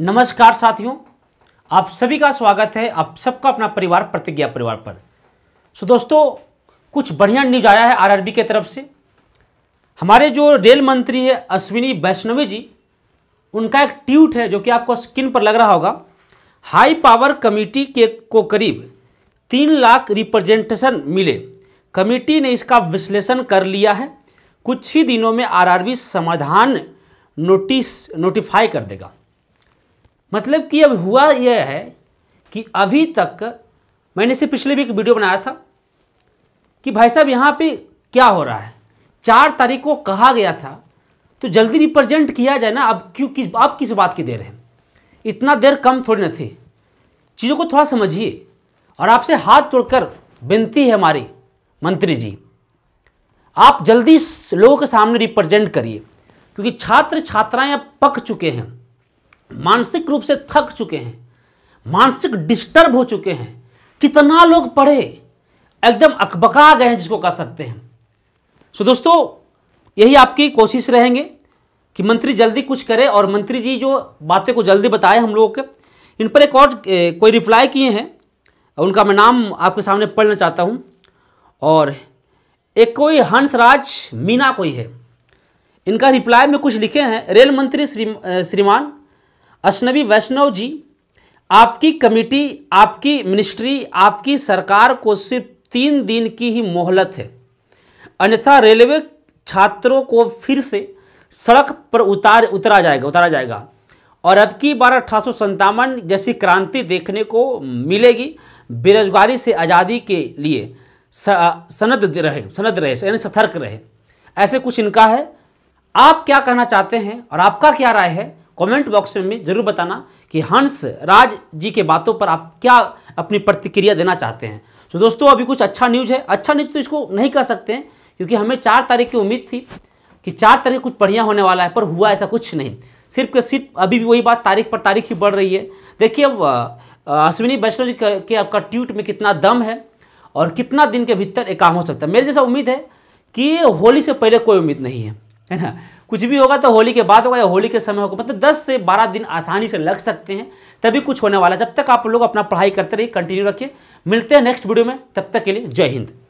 नमस्कार साथियों आप सभी का स्वागत है आप सबका अपना परिवार प्रतिज्ञा परिवार पर सो दोस्तों कुछ बढ़िया न्यूज आया है आरआरबी के तरफ से हमारे जो रेल मंत्री है अश्विनी वैष्णवी जी उनका एक ट्वीट है जो कि आपको स्क्रीन पर लग रहा होगा हाई पावर कमेटी के को करीब तीन लाख रिप्रेजेंटेशन मिले कमेटी ने इसका विश्लेषण कर लिया है कुछ ही दिनों में आरआरबी समाधान नोटिस नोटिफाई कर देगा मतलब कि अब हुआ यह है कि अभी तक मैंने इसे पिछले भी एक वीडियो बनाया था कि भाई साहब यहाँ पे क्या हो रहा है चार तारीख को कहा गया था तो जल्दी रिप्रेजेंट किया जाए ना अब क्यों किस आप किस बात की देर है इतना देर कम थोड़ी न थी चीज़ों को थोड़ा समझिए और आपसे हाथ तोड़कर विनती है हमारी मंत्री जी आप जल्दी लोगों के सामने रिप्रेजेंट करिए क्योंकि छात्र छात्राएं अब पक चुके हैं मानसिक रूप से थक चुके हैं मानसिक डिस्टर्ब हो चुके हैं कितना लोग पढ़े एकदम अकबका गए हैं जिसको कह सकते हैं सो दोस्तों यही आपकी कोशिश रहेंगे कि मंत्री जल्दी कुछ करे और मंत्री जी जो बातें को जल्दी बताए हम लोगों के इन पर एक और कोई रिप्लाई किए हैं उनका मैं नाम आपके सामने पढ़ना चाहता हूँ और एक कोई हंसराज मीना कोई है इनका रिप्लाई में कुछ लिखे हैं रेल मंत्री श्री श्रीमान असनबी वैष्णव जी आपकी कमेटी आपकी मिनिस्ट्री आपकी सरकार को सिर्फ तीन दिन की ही मोहलत है अन्यथा रेलवे छात्रों को फिर से सड़क पर उतार उतरा जाएगा उतारा जाएगा और अब की बार अठारह जैसी क्रांति देखने को मिलेगी बेरोजगारी से आज़ादी के लिए सनद रहे सनद रहे यानी सतर्क रहे ऐसे कुछ इनका है आप क्या कहना चाहते हैं और आपका क्या राय है कमेंट बॉक्स में ज़रूर बताना कि हंस राज जी के बातों पर आप क्या अपनी प्रतिक्रिया देना चाहते हैं तो दोस्तों अभी कुछ अच्छा न्यूज़ है अच्छा न्यूज़ तो इसको नहीं कह सकते हैं क्योंकि हमें चार तारीख की उम्मीद थी कि चार तारीख कुछ बढ़िया होने वाला है पर हुआ ऐसा कुछ नहीं सिर्फ के सिर्फ अभी भी वही बात तारीख पर तारीख ही बढ़ रही है देखिए अब अश्विनी वैष्णव जी के आपका ट्यूट में कितना दम है और कितना दिन के भीतर एक काम हो सकता है मेरे जैसा उम्मीद है कि होली से पहले कोई उम्मीद नहीं है है ना कुछ भी होगा तो होली के बाद होगा या होली के समय होगा मतलब 10 से 12 दिन आसानी से लग सकते हैं तभी कुछ होने वाला जब तक आप लोग अपना पढ़ाई करते रहिए कंटिन्यू रखिए मिलते हैं नेक्स्ट वीडियो में तब तक के लिए जय हिंद